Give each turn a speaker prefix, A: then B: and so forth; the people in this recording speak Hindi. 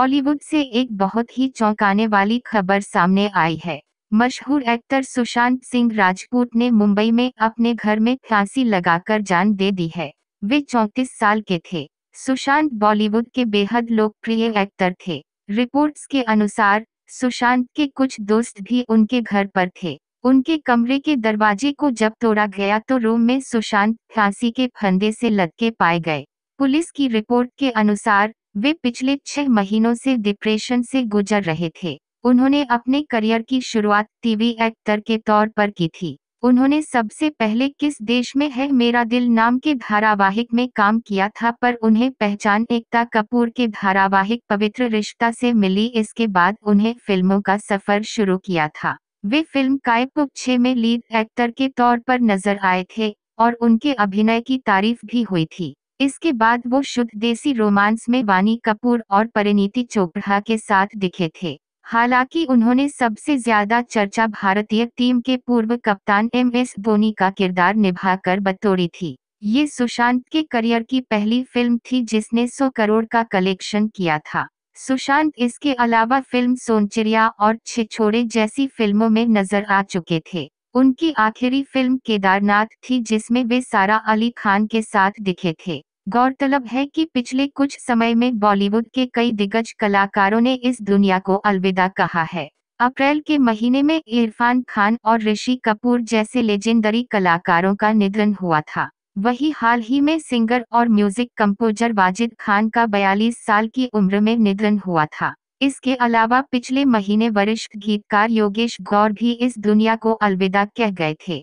A: बॉलीवुड से एक बहुत ही चौंकाने वाली खबर सामने आई है मशहूर एक्टर सुशांत सिंह राजपूत ने मुंबई में अपने घर में फांसी लगाकर जान दे दी है वे चौतीस साल के थे सुशांत बॉलीवुड के बेहद लोकप्रिय एक्टर थे रिपोर्ट्स के अनुसार सुशांत के कुछ दोस्त भी उनके घर पर थे उनके कमरे के दरवाजे को जब तोड़ा गया तो रूम में सुशांत फांसी के फंदे से लटके पाए गए पुलिस की रिपोर्ट के अनुसार वे पिछले छह महीनों से डिप्रेशन से गुजर रहे थे उन्होंने अपने करियर की शुरुआत टीवी एक्टर के तौर पर की थी उन्होंने सबसे पहले किस देश में है मेरा दिल नाम के धारावाहिक में काम किया था पर उन्हें पहचान एकता कपूर के धारावाहिक पवित्र रिश्ता से मिली इसके बाद उन्हें फिल्मों का सफर शुरू किया था वे फिल्म कायपुक छे में लीड एक्टर के तौर पर नजर आए थे और उनके अभिनय की तारीफ भी हुई थी इसके बाद वो शुद्ध देसी रोमांस में वानी कपूर और परिणीति चोपड़ा के साथ दिखे थे हालांकि उन्होंने सबसे ज्यादा चर्चा भारतीय टीम के पूर्व कप्तान एम एस धोनी का किरदार निभाकर बतोड़ी थी ये सुशांत के करियर की पहली फिल्म थी जिसने 100 करोड़ का कलेक्शन किया था सुशांत इसके अलावा फिल्म सोनचरिया और छिछोड़े जैसी फिल्मों में नजर आ चुके थे उनकी आखिरी फिल्म केदारनाथ थी जिसमें वे सारा अली खान के साथ दिखे थे गौरतलब है कि पिछले कुछ समय में बॉलीवुड के कई दिग्गज कलाकारों ने इस दुनिया को अलविदा कहा है अप्रैल के महीने में इरफान खान और ऋषि कपूर जैसे लेजेंडरी कलाकारों का निधन हुआ था वही हाल ही में सिंगर और म्यूजिक कंपोजर वाजिद खान का 42 साल की उम्र में निधन हुआ था इसके अलावा पिछले महीने वरिष्ठ गीतकार योगेश गौर भी इस दुनिया को अलविदा कह गए थे